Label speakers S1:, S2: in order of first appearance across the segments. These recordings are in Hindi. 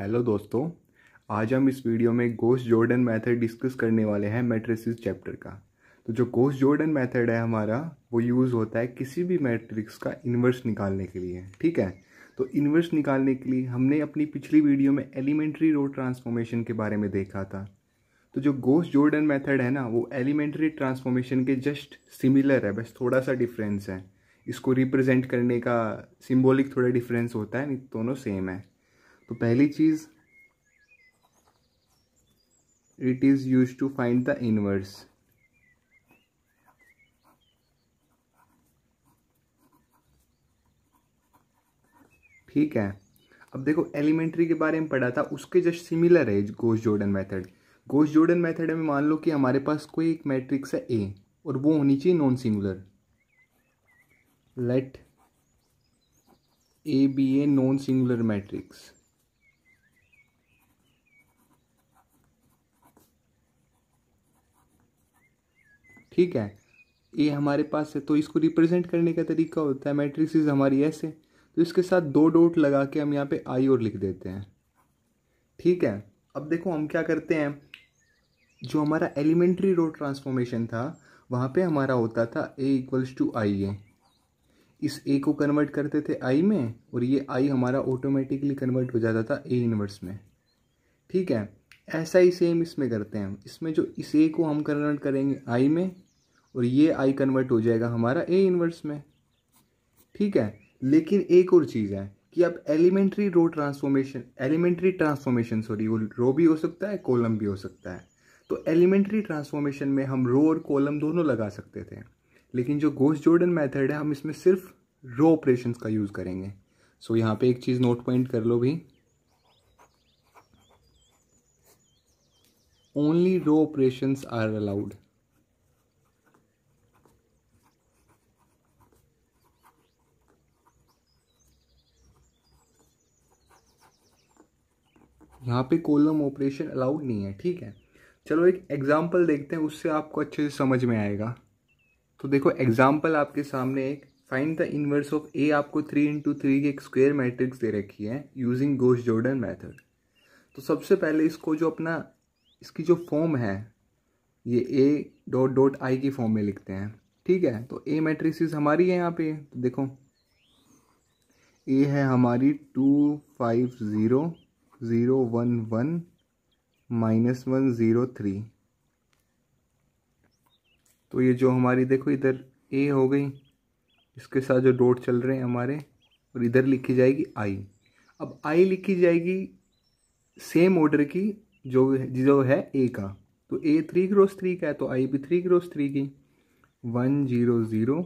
S1: हेलो दोस्तों आज हम इस वीडियो में गोश जॉर्डन मेथड डिस्कस करने वाले हैं मैट्रिसेस चैप्टर का तो जो गोश जॉर्डन मेथड है हमारा वो यूज़ होता है किसी भी मैट्रिक्स का इन्वर्स निकालने के लिए ठीक है तो इन्वर्स निकालने के लिए हमने अपनी पिछली वीडियो में एलिमेंट्री रो ट्रांसफॉर्मेशन के बारे में देखा था तो जो गोश जॉर्डन मैथड है ना वो एलिमेंट्री ट्रांसफॉर्मेशन के जस्ट सिमिलर है बस थोड़ा सा डिफरेंस है इसको रिप्रजेंट करने का सिम्बोलिक थोड़ा डिफरेंस होता है दोनों सेम है तो पहली चीज it is use to find the inverse ठीक है अब देखो एलिमेंट्री के बारे में पढ़ा था उसके जस्ट सिमिलर है Gauss Jordan method Gauss Jordan method में मान लो कि हमारे पास कोई एक मैट्रिक्स है ए और वो होनी चाहिए non singular let A B A non singular matrix ठीक है ए हमारे पास है तो इसको रिप्रेजेंट करने का तरीका होता है मैट्रिक्सिस हमारी ऐसे तो इसके साथ दो डोट लगा के हम यहाँ पे आई और लिख देते हैं ठीक है अब देखो हम क्या करते हैं जो हमारा एलिमेंट्री रोड ट्रांसफॉर्मेशन था वहाँ पे हमारा होता था ए इक्वल्स टू आई ए इस ए को कन्वर्ट करते थे आई में और ये आई हमारा ऑटोमेटिकली कन्वर्ट हो जाता था ए इनवर्स में ठीक है ऐसा ही सेम इसमें करते हैं इसमें जो इस ए को हम कन्वर्ट करेंगे आई में और ये आई कन्वर्ट हो जाएगा हमारा ए इन्वर्स में ठीक है लेकिन एक और चीज़ है कि आप elementary row transformation elementary transformation sorry वो रो भी हो सकता है कॉलम भी हो सकता है तो एलिमेंट्री ट्रांसफॉर्मेशन में हम रो और कॉलम दोनों लगा सकते थे लेकिन जो गोस जोर्डन मेथड है हम इसमें सिर्फ रो ऑपरेशंस का यूज़ करेंगे सो so, यहाँ पे एक चीज़ नोट पॉइंट कर लो भी only row operations are allowed. यहाँ पे कॉलम ऑपरेशन अलाउड नहीं है ठीक है चलो एक एग्जाम्पल देखते हैं उससे आपको अच्छे से समझ में आएगा तो देखो एग्जाम्पल आपके सामने एक find the inverse of A आपको थ्री इंटू थ्री की एक स्क्वेयर मैट्रिक्स दे रखी है यूजिंग गोश जोर्डन मैथड तो सबसे पहले इसको जो अपना इसकी जो फॉर्म है ये ए डॉट डॉट आई की फॉर्म में लिखते हैं ठीक है तो ए मैट्रिक्सिस हमारी है यहाँ पे तो देखो ए है हमारी two five zero zero one one minus one zero three तो ये जो हमारी देखो इधर ए हो गई इसके साथ जो डॉट चल रहे हैं हमारे और इधर लिखी जाएगी आई अब आई लिखी जाएगी सेम ऑर्डर की जो जो है ए का तो ए थ्री क्रोस थ्री का है तो आई भी थ्री क्रोस थ्री की one zero zero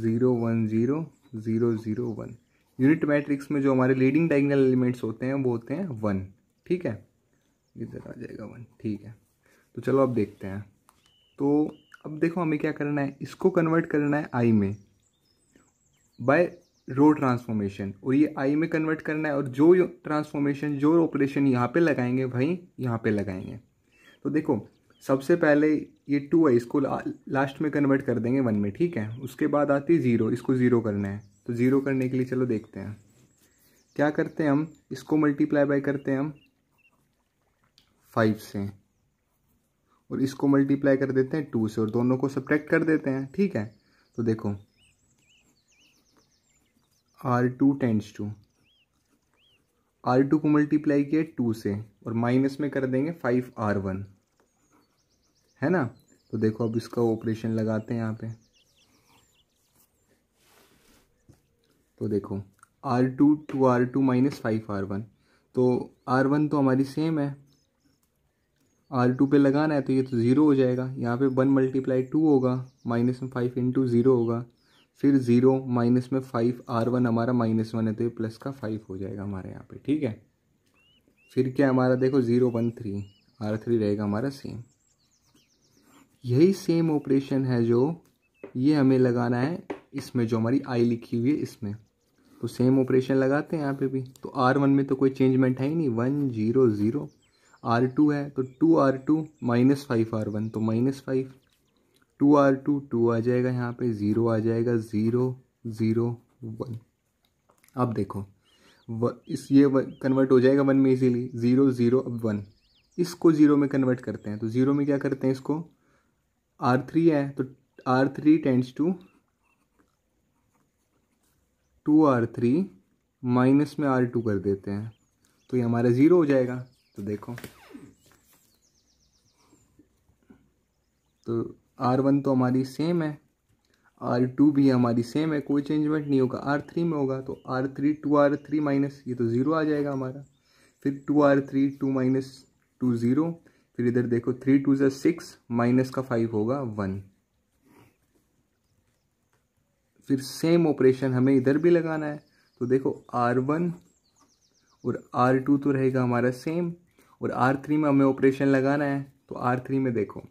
S1: zero one zero zero zero one unit matrix में जो हमारे लीडिंग डाइगनल एलिमेंट्स होते हैं वो होते हैं वन ठीक है इधर आ जाएगा वन ठीक है तो चलो अब देखते हैं तो अब देखो हमें क्या करना है इसको कन्वर्ट करना है आई में बाय रो ट्रांसफॉर्मेशन और ये आई में कन्वर्ट करना है और जो ट्रांसफॉर्मेशन जो ऑपरेशन यहाँ पे लगाएंगे वहीं यहाँ पे लगाएंगे तो देखो सबसे पहले ये टू है इसको ला, लास्ट में कन्वर्ट कर देंगे वन में ठीक है उसके बाद आती है ज़ीरो इसको ज़ीरो करना है तो ज़ीरो करने के लिए चलो देखते हैं क्या करते हैं हम इसको मल्टीप्लाई बाई करते हैं हम फाइव से और इसको मल्टीप्लाई कर देते हैं टू से और दोनों को सब्ट्रैक्ट कर देते हैं ठीक है तो देखो R two tends two R two को मल्टीप्लाई किया टू से और माइनस में कर देंगे फाइव आर वन है ना तो देखो अब इसका ऑपरेशन लगाते हैं यहाँ पे तो देखो R two two R two minus five R one तो आर वन तो हमारी सेम है आर टू पर लगाना है तो ये तो ज़ीरो हो जाएगा यहाँ पे वन मल्टीप्लाई टू होगा माइनस में फाइव इंटू ज़ीरो होगा फिर ज़ीरो माइनस में फाइव आर वन हमारा माइनस वन है तो ये प्लस का फाइव हो जाएगा हमारे यहाँ पे ठीक है फिर क्या हमारा देखो zero one three R three रहेगा हमारा सेम यही सेम ऑपरेशन है जो ये हमें लगाना है इसमें जो हमारी आई लिखी हुई है इसमें तो सेम ऑपरेशन लगाते हैं यहाँ पे भी तो आर वन में तो कोई चेंजमेंट है ही नहीं one zero zero R two है तो two R two minus five R one तो minus five two R two two आ जाएगा यहाँ पे ज़ीरो आ जाएगा ज़ीरो ज़ीरो वन अब देखो व, इस ये कन्वर्ट हो जाएगा वन में इजीली ज़ीरो ज़ीरो अब वन इसको ज़ीरो में कन्वर्ट करते हैं तो ज़ीरो में क्या करते हैं इसको आर थ्री है तो R three tends two two R three minus में आर टू कर देते हैं तो ये हमारा ज़ीरो हो जाएगा तो देखो तो आर वन तो हमारी सेम है आर टू भी हमारी सेम है कोई चेंजमेंट नहीं होगा आर थ्री में होगा तो R three two R three minus ये तो ज़ीरो आ जाएगा हमारा फिर two R three two minus two zero फिर इधर देखो थ्री टू ज़ा सिक्स माइनस का फाइव होगा वन फिर सेम ऑपरेशन हमें इधर भी लगाना है तो देखो आर वन और आर टू तो रहेगा हमारा सेम और आर थ्री में हमें ऑपरेशन लगाना है तो आर थ्री में देखो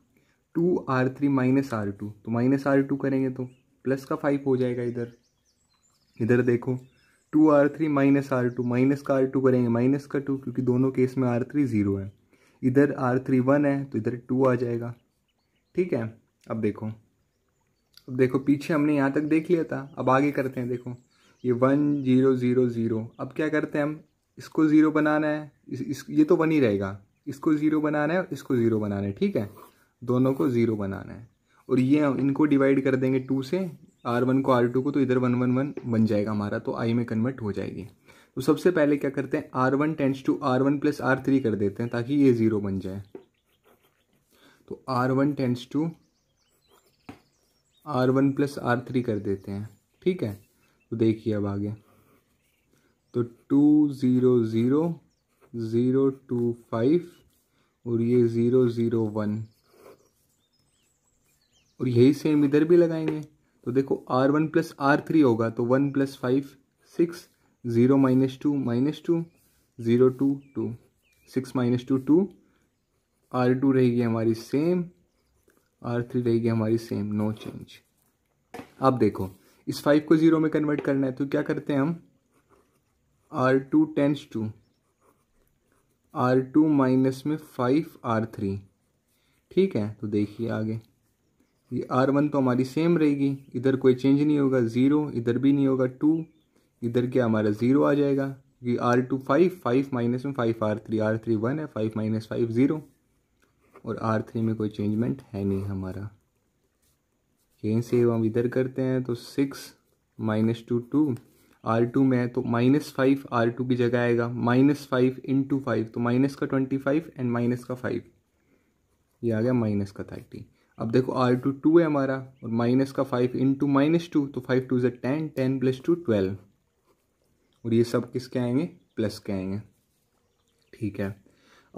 S1: two R three minus R two तो माइनस आर टू करेंगे तो प्लस का फाइव हो जाएगा इधर इधर देखो two R three minus R two minus का आर टू करेंगे माइनस का टू क्योंकि दोनों केस में आर थ्री ज़ीरो है इधर आर थ्री वन है तो इधर टू आ जाएगा ठीक है अब देखो अब देखो पीछे हमने यहाँ तक देख लिया था अब आगे करते हैं देखो ये वन ज़ीरो ज़ीरो ज़ीरो अब क्या करते हैं हम इसको ज़ीरो बनाना है इस, इस ये तो वन ही रहेगा इसको ज़ीरो बनाना है इसको ज़ीरो बनाना है ठीक है दोनों को ज़ीरो बनाना है और ये इनको डिवाइड कर देंगे टू से आर वन को आर टू को तो इधर वन वन वन बन जाएगा हमारा तो आई में कन्वर्ट हो जाएगी तो सबसे पहले क्या करते हैं R one tends two R one plus R three कर देते हैं ताकि ये ज़ीरो बन जाए तो R one tends two R one plus R three कर देते हैं ठीक है तो देखिए अब आगे तो two zero zero zero two five और ये ज़ीरो ज़ीरो वन और यही सेम इधर भी लगाएंगे तो देखो R one plus R three होगा तो one plus five six zero minus two minus two zero two two six minus two two R two रहेगी हमारी सेम आर थ्री रहेगी हमारी सेम नो चेंज अब देखो इस फाइव को ज़ीरो में कन्वर्ट करना है तो क्या करते हैं हम R two tends two R two minus में फाइव आर थ्री ठीक है तो देखिए आगे ये आर वन तो हमारी सेम रहेगी इधर कोई चेंज नहीं होगा ज़ीरो इधर भी नहीं होगा टू इधर क्या हमारा ज़ीरो आ जाएगा क्योंकि R two five five minus में five R three R three one है फाइव माइनस फाइव ज़ीरो और आर थ्री में कोई चेंजमेंट है नहीं हमारा यहीं से हम इधर करते हैं तो six minus two two R two में है तो माइनस फाइव आर टू की जगह आएगा minus five in two five तो माइनस का ट्वेंटी फाइव एंड माइनस का फाइव ये आ गया माइनस का थर्टी अब देखो आर टू टू है हमारा और माइनस का five in two minus two तो फाइव टू ज़ै ten ten plus two twelve और ये सब किसके आएंगे प्लस के आएंगे ठीक है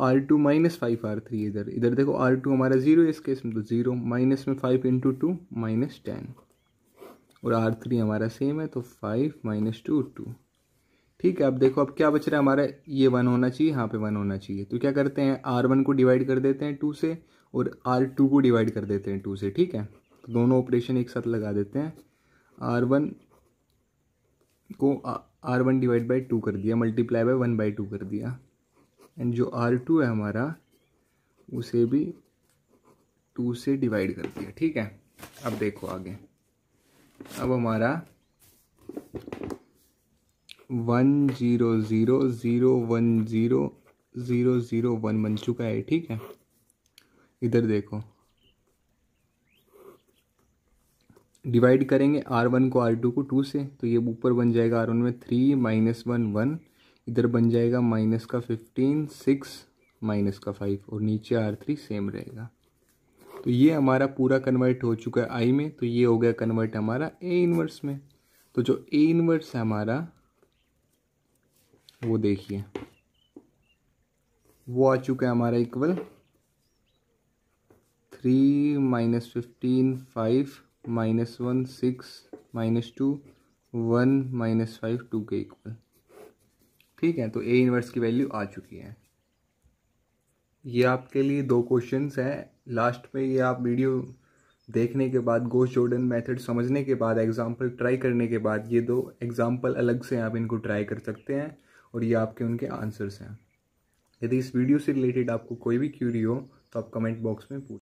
S1: R two minus five R three इधर इधर देखो आर टू हमारा ज़ीरो इस केस में तो ज़ीरो माइनस में five into two minus ten और आर थ्री हमारा सेम है तो फाइव माइनस टू टू ठीक है अब देखो अब क्या बच रहा है हमारा ये वन होना चाहिए यहाँ पे वन होना चाहिए तो क्या करते हैं आर वन को डिवाइड कर देते हैं टू से और आर टू को डिवाइड कर देते हैं टू से ठीक है तो दोनों ऑपरेशन एक साथ लगा देते हैं आर वन को R one divide by two कर दिया multiply by one by two कर दिया एंड जो आर टू है हमारा उसे भी टू से डिवाइड कर दिया ठीक है अब देखो आगे अब हमारा one zero zero zero one zero zero zero one बन चुका है ठीक है इधर देखो डिवाइड करेंगे आर वन को आर टू को टू से तो ये ऊपर बन जाएगा आर वन में थ्री माइनस वन वन इधर बन जाएगा माइनस का फिफ्टीन सिक्स माइनस का फाइव और नीचे आर थ्री सेम रहेगा तो ये हमारा पूरा कन्वर्ट हो चुका है आई में तो ये हो गया कन्वर्ट हमारा ए इनवर्स में तो जो ए इनवर्स है हमारा वो देखिए वो आ चुका है हमारा equal three minus fifteen five minus one six minus two one minus five two के इक्वल ठीक है तो ए इनवर्स की वैल्यू आ चुकी है ये आपके लिए दो क्वेश्चंस हैं लास्ट में ये आप वीडियो देखने के बाद गोश जोर्डन मेथड समझने के बाद एग्जाम्पल ट्राई करने के बाद ये दो एग्जाम्पल अलग से आप इनको ट्राई कर सकते हैं और ये आपके उनके आंसर्स हैं यदि इस वीडियो से रिलेटेड आपको कोई भी क्यूरी हो तो आप कमेंट बॉक्स में पूछ